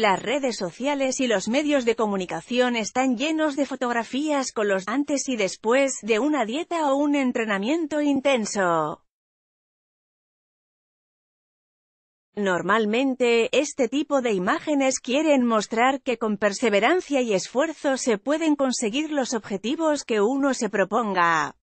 Las redes sociales y los medios de comunicación están llenos de fotografías con los antes y después de una dieta o un entrenamiento intenso. Normalmente, este tipo de imágenes quieren mostrar que con perseverancia y esfuerzo se pueden conseguir los objetivos que uno se proponga.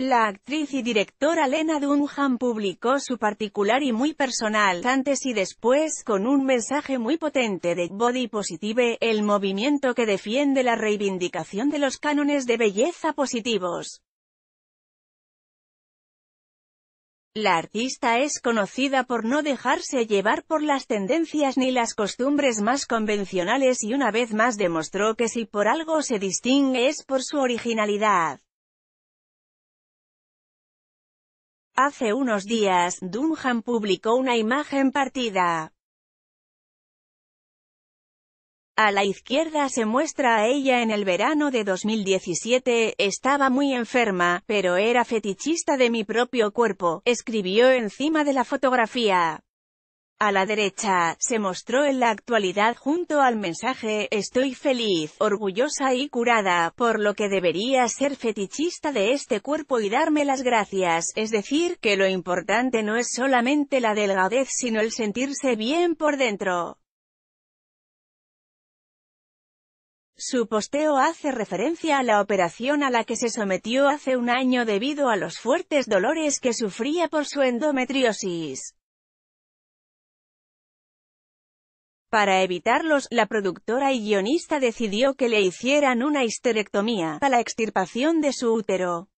La actriz y directora Lena Dunham publicó su particular y muy personal antes y después con un mensaje muy potente de Body Positive, el movimiento que defiende la reivindicación de los cánones de belleza positivos. La artista es conocida por no dejarse llevar por las tendencias ni las costumbres más convencionales y una vez más demostró que si por algo se distingue es por su originalidad. Hace unos días, Dunham publicó una imagen partida. A la izquierda se muestra a ella en el verano de 2017, estaba muy enferma, pero era fetichista de mi propio cuerpo, escribió encima de la fotografía a la derecha, se mostró en la actualidad junto al mensaje, estoy feliz, orgullosa y curada, por lo que debería ser fetichista de este cuerpo y darme las gracias, es decir, que lo importante no es solamente la delgadez sino el sentirse bien por dentro. Su posteo hace referencia a la operación a la que se sometió hace un año debido a los fuertes dolores que sufría por su endometriosis. Para evitarlos, la productora y guionista decidió que le hicieran una histerectomía, a la extirpación de su útero.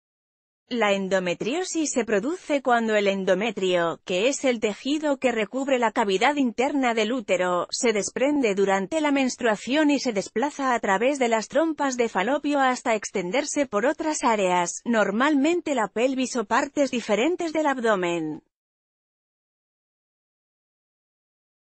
La endometriosis se produce cuando el endometrio, que es el tejido que recubre la cavidad interna del útero, se desprende durante la menstruación y se desplaza a través de las trompas de falopio hasta extenderse por otras áreas, normalmente la pelvis o partes diferentes del abdomen.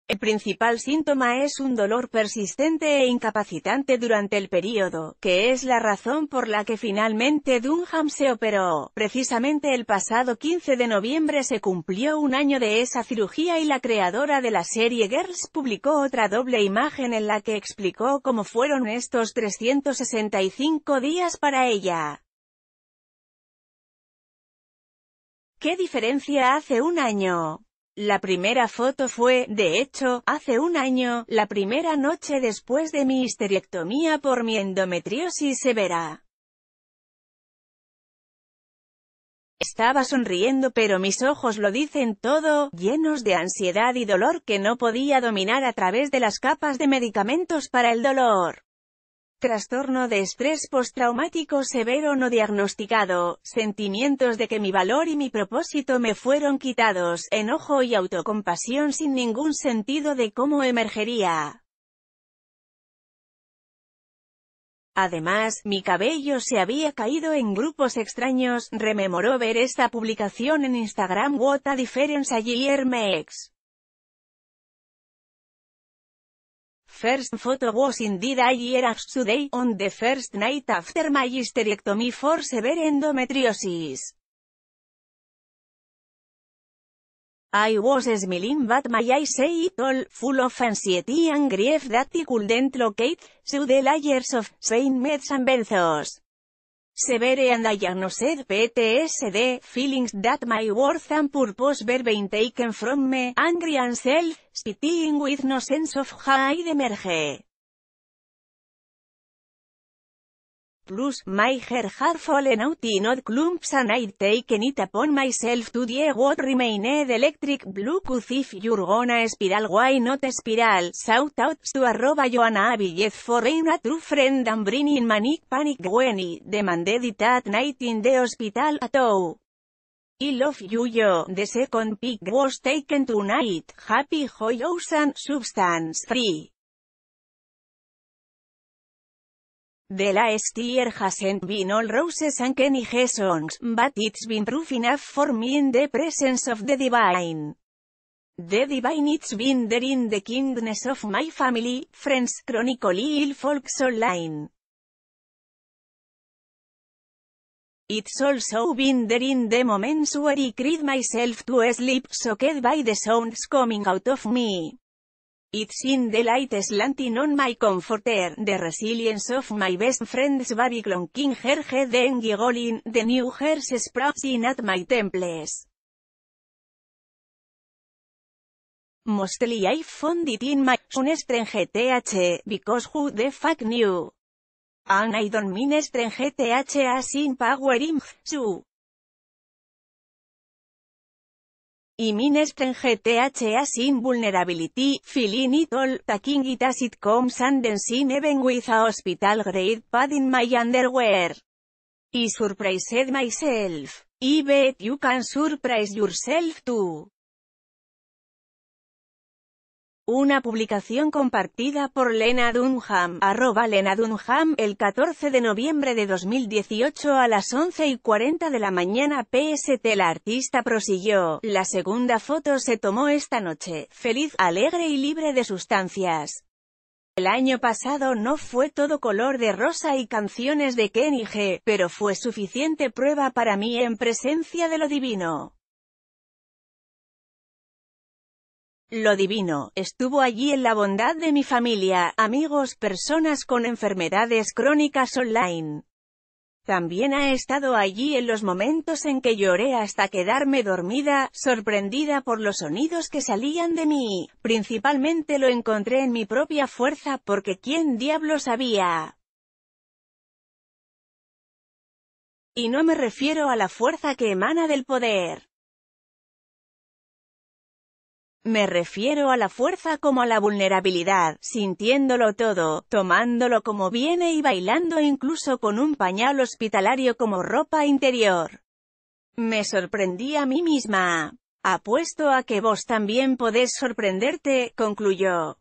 El principal síntoma es un dolor persistente e incapacitante durante el periodo, que es la razón por la que finalmente Dunham se operó. Precisamente el pasado 15 de noviembre se cumplió un año de esa cirugía y la creadora de la serie Girls publicó otra doble imagen en la que explicó cómo fueron estos 365 días para ella. ¿Qué diferencia hace un año? La primera foto fue, de hecho, hace un año, la primera noche después de mi histerectomía por mi endometriosis severa. Estaba sonriendo pero mis ojos lo dicen todo, llenos de ansiedad y dolor que no podía dominar a través de las capas de medicamentos para el dolor. Trastorno de estrés postraumático severo no diagnosticado, sentimientos de que mi valor y mi propósito me fueron quitados, enojo y autocompasión sin ningún sentido de cómo emergería. Además, mi cabello se había caído en grupos extraños, rememoró ver esta publicación en Instagram What a Difference a Year First photo was indeed I years today on the first night after my hysterectomy for severe endometriosis. I was smiling but my eyes say it all, full of anxiety and grief that I couldn't locate, the layers of pain meds and severe and diagnosed PTSD, feelings that my worth and purpose were being taken from me, angry and self, spitting with no sense of how I emerge. Plus, my hair had fallen out in odd clumps and I'd taken it upon myself to die what remained electric blue cuz if you're gonna spiral why not spiral, shout out to arroba Joanna for a true friend and bringing manic panic when he demanded it at night in the hospital at all. I love you yo, the second pick was taken tonight, happy hoyosan and substance free. The last year hasn't been all roses and Kenny G songs, but it's been proof enough for me in the presence of the divine. The divine it's been there in the kindness of my family, friends, chronicle ill folks online. It's also been there in the moments where I cried myself to sleep soaked by the sounds coming out of me. It's in the light on my comforter, the resilience of my best friend's Babylon King herge, head and the new sprouts in at my temples. Mostly I found it in my own TH, because who the fuck knew? And I don't mean strange TH as in power in y minestren GTHA sin vulnerability, filin it all, taking it as it comes and even with a hospital grade pad my underwear. I surprised myself. I bet you can surprise yourself too. Una publicación compartida por Lena Dunham, arroba Lena Dunham, el 14 de noviembre de 2018 a las 11 y 40 de la mañana PST. La artista prosiguió, la segunda foto se tomó esta noche, feliz, alegre y libre de sustancias. El año pasado no fue todo color de rosa y canciones de Kenny G, pero fue suficiente prueba para mí en presencia de lo divino. Lo divino, estuvo allí en la bondad de mi familia, amigos, personas con enfermedades crónicas online. También ha estado allí en los momentos en que lloré hasta quedarme dormida, sorprendida por los sonidos que salían de mí. Principalmente lo encontré en mi propia fuerza porque ¿quién diablo sabía? Y no me refiero a la fuerza que emana del poder. Me refiero a la fuerza como a la vulnerabilidad, sintiéndolo todo, tomándolo como viene y bailando incluso con un pañal hospitalario como ropa interior. Me sorprendí a mí misma. Apuesto a que vos también podés sorprenderte, concluyó.